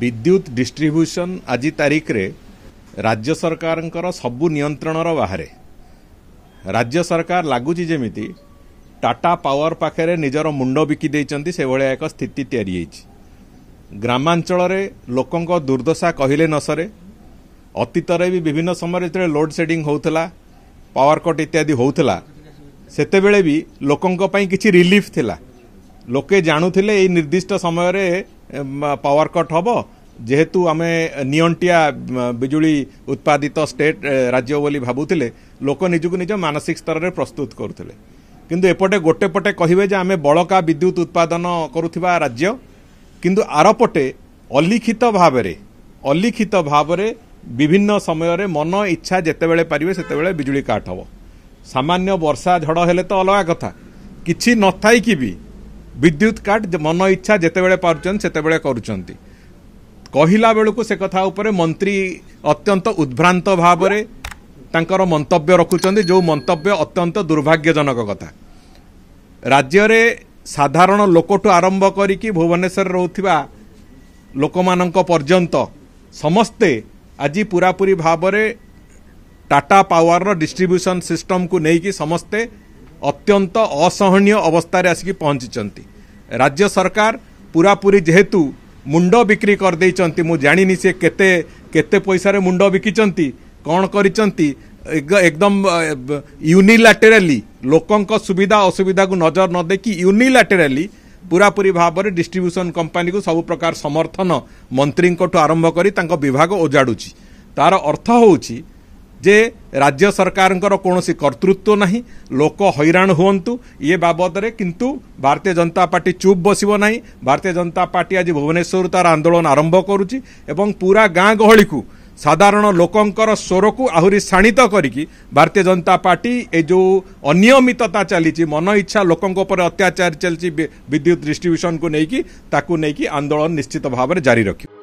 ବିଦ୍ୟୁତ୍ ଡିଷ୍ଟ୍ରିବ୍ୟୁସନ୍ ଆଜି ତାରିଖରେ ରାଜ୍ୟ ସରକାରଙ୍କର ସବୁ ନିୟନ୍ତ୍ରଣର ବାହାରେ ରାଜ୍ୟ ସରକାର ଲାଗୁଛି ଯେମିତି ଟାଟା ପାୱାର ପାଖରେ ନିଜର ମୁଣ୍ଡ ବିକି ଦେଇଛନ୍ତି ସେଭଳିଆ ଏକ ସ୍ଥିତି ତିଆରି ହୋଇଛି ଗ୍ରାମାଞ୍ଚଳରେ ଲୋକଙ୍କ ଦୁର୍ଦ୍ଦଶା କହିଲେ ନ ସରେ ଅତୀତରେ ବି ବିଭିନ୍ନ ସମୟରେ ଯେତେବେଳେ ଲୋଡ଼ସେଡିଂ ହେଉଥିଲା ପାୱାର କଟ୍ ଇତ୍ୟାଦି ହେଉଥିଲା ସେତେବେଳେ ବି ଲୋକଙ୍କ ପାଇଁ କିଛି ରିଲିଫ୍ ଥିଲା ଲୋକେ ଜାଣୁଥିଲେ ଏହି ନିର୍ଦ୍ଦିଷ୍ଟ ସମୟରେ ପାୱାର କଟ୍ ହେବ ଯେହେତୁ ଆମେ ନିଅଣ୍ଟିଆ ବିଜୁଳି ଉତ୍ପାଦିତ ଷ୍ଟେଟ୍ ରାଜ୍ୟ ବୋଲି ଭାବୁଥିଲେ ଲୋକ ନିଜକୁ ନିଜ ମାନସିକ ସ୍ତରରେ ପ୍ରସ୍ତୁତ କରୁଥିଲେ କିନ୍ତୁ ଏପଟେ ଗୋଟେ ପଟେ କହିବେ ଯେ ଆମେ ବଳକା ବିଦ୍ୟୁତ ଉତ୍ପାଦନ କରୁଥିବା ରାଜ୍ୟ କିନ୍ତୁ ଆରପଟେ ଅଲିଖିତ ଭାବରେ ଅଲିଖିତ ଭାବରେ ବିଭିନ୍ନ ସମୟରେ ମନ ଇଚ୍ଛା ଯେତେବେଳେ ପାରିବେ ସେତେବେଳେ ବିଜୁଳି କାଟ୍ ହେବ ସାମାନ୍ୟ ବର୍ଷା ଝଡ଼ ହେଲେ ତ ଅଲଗା କଥା କିଛି ନଥାଇକି ବି ବିଦ୍ୟୁତ୍ କାଟ ମନ ଇଚ୍ଛା ଯେତେବେଳେ ପାରୁଛନ୍ତି ସେତେବେଳେ କରୁଛନ୍ତି କହିଲା ବେଳକୁ ସେ କଥା ଉପରେ ମନ୍ତ୍ରୀ ଅତ୍ୟନ୍ତ ଉଦ୍ଭ୍ରାନ୍ତ ଭାବରେ ତାଙ୍କର ମନ୍ତବ୍ୟ ରଖୁଛନ୍ତି ଯେଉଁ ମନ୍ତବ୍ୟ ଅତ୍ୟନ୍ତ ଦୁର୍ଭାଗ୍ୟଜନକ କଥା ରାଜ୍ୟରେ ସାଧାରଣ ଲୋକଠୁ ଆରମ୍ଭ କରିକି ଭୁବନେଶ୍ୱରରେ ରହୁଥିବା ଲୋକମାନଙ୍କ ପର୍ଯ୍ୟନ୍ତ ସମସ୍ତେ ଆଜି ପୁରାପୁରି ଭାବରେ ଟାଟା ପାୱାରର ଡିଷ୍ଟ୍ରିବ୍ୟୁସନ୍ ସିଷ୍ଟମକୁ ନେଇକି ସମସ୍ତେ ଅତ୍ୟନ୍ତ ଅସହନୀୟ ଅବସ୍ଥାରେ ଆସିକି ପହଞ୍ଚିଛନ୍ତି ରାଜ୍ୟ ସରକାର ପୁରାପୁରି ଯେହେତୁ ମୁଣ୍ଡ ବିକ୍ରି କରିଦେଇଛନ୍ତି ମୁଁ ଜାଣିନି ସେ କେତେ କେତେ ପଇସାରେ ମୁଣ୍ଡ ବିକିଛନ୍ତି କ'ଣ କରିଛନ୍ତି ଏକଦମ ୟୁନିଲାଟେରାଲି ଲୋକଙ୍କ ସୁବିଧା ଅସୁବିଧାକୁ ନଜର ନ ଦେଇକି ୟୁନିଲାଟେରାଲି ପୁରାପୁରି ଭାବରେ ଡିଷ୍ଟ୍ରିବ୍ୟୁସନ୍ କମ୍ପାନୀକୁ ସବୁ ପ୍ରକାର ସମର୍ଥନ ମନ୍ତ୍ରୀଙ୍କଠୁ ଆରମ୍ଭ କରି ତାଙ୍କ ବିଭାଗ ଓଜାଡ଼ୁଛି ତା'ର ଅର୍ଥ ହେଉଛି ଯେ ରାଜ୍ୟ ସରକାରଙ୍କର କୌଣସି କର୍ତ୍ତୃତ୍ୱ ନାହିଁ ଲୋକ ହଇରାଣ ହୁଅନ୍ତୁ ଇଏ ବାବଦରେ କିନ୍ତୁ ଭାରତୀୟ ଜନତା ପାର୍ଟି ଚୁପ୍ ବସିବ ନାହିଁ ଭାରତୀୟ ଜନତା ପାର୍ଟି ଆଜି ଭୁବନେଶ୍ୱରରୁ ତାର ଆନ୍ଦୋଳନ ଆରମ୍ଭ କରୁଛି ଏବଂ ପୁରା ଗାଁ ଗହଳିକୁ ସାଧାରଣ ଲୋକଙ୍କର ସ୍ୱରକୁ ଆହୁରି ଶାଣିତ କରିକି ଭାରତୀୟ ଜନତା ପାର୍ଟି ଏ ଯେଉଁ ଅନିୟମିତତା ଚାଲିଛି ମନ ଇଚ୍ଛା ଲୋକଙ୍କ ଉପରେ ଅତ୍ୟାଚାର ଚାଲିଛି ବିଦ୍ୟୁତ୍ ଡିଷ୍ଟ୍ରିବ୍ୟୁସନକୁ ନେଇକି ତାକୁ ନେଇକି ଆନ୍ଦୋଳନ ନିଶ୍ଚିତ ଭାବରେ ଜାରି ରଖିବ